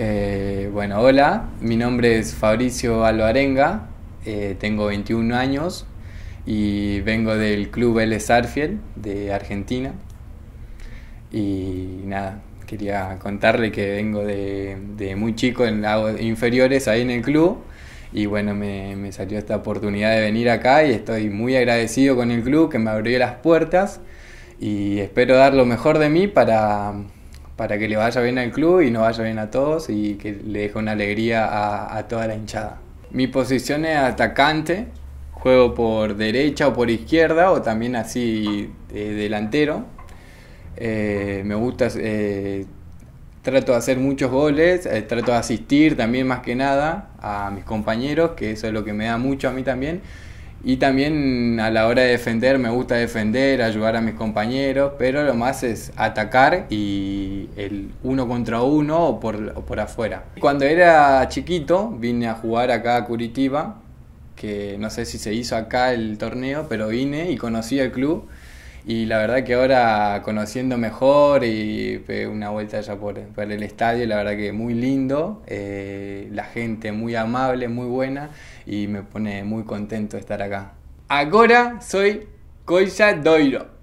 Eh, bueno, hola, mi nombre es Fabricio Alvarenga, eh, tengo 21 años y vengo del club L. Sarfield de Argentina. Y nada, quería contarle que vengo de, muy chico en inferiores ahí en el club y bueno, me, salió esta oportunidad de venir acá y estoy muy agradecido con el club que me abrió las puertas y espero dar lo mejor de mí para, para que le vaya bien al club y no vaya bien a todos y que le deje una alegría a, toda la hinchada. Mi posición es atacante, juego por derecha o por izquierda o también así eh, delantero. Eh, me gusta, eh, trato de hacer muchos goles, trato de asistir también más que nada a mis compañeros, que eso es lo que me da mucho a mí también. Y también a la hora de defender, me gusta defender, ayudar a mis compañeros, pero lo más es atacar y el uno contra uno o por, afuera. Cuando era chiquito vine a jugar acá a Curitiba, que no sé si se hizo acá el torneo, pero vine y conocí el club y la verdad que ahora conociendo mejor y eh, una vuelta allá por, el estadio, la verdad que muy lindo, eh, la gente muy amable, muy buena y me pone muy contento estar acá. Ahora soy Coisa Doiro.